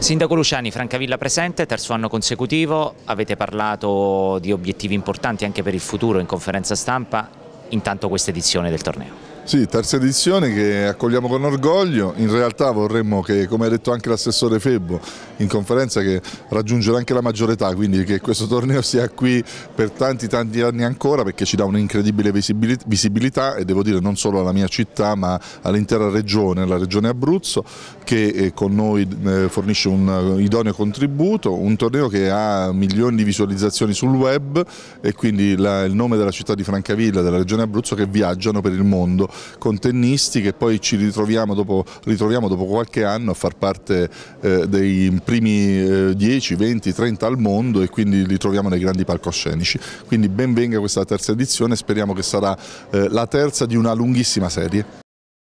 Sindaco Luciani, Francavilla presente, terzo anno consecutivo, avete parlato di obiettivi importanti anche per il futuro in conferenza stampa, intanto questa edizione del torneo. Sì, terza edizione che accogliamo con orgoglio, in realtà vorremmo che, come ha detto anche l'assessore Febbo in conferenza, che raggiungere anche la maggiore età, quindi che questo torneo sia qui per tanti tanti anni ancora perché ci dà un'incredibile visibilità e devo dire non solo alla mia città ma all'intera regione, la regione Abruzzo che eh, con noi eh, fornisce un idoneo contributo, un torneo che ha milioni di visualizzazioni sul web e quindi il nome della città di Francavilla, della regione Abruzzo che viaggiano per il mondo con tennisti che poi ci ritroviamo dopo, ritroviamo dopo qualche anno a far parte eh, dei primi 10, 20, 30 al mondo e quindi li troviamo nei grandi palcoscenici. Quindi ben venga questa terza edizione, speriamo che sarà eh, la terza di una lunghissima serie.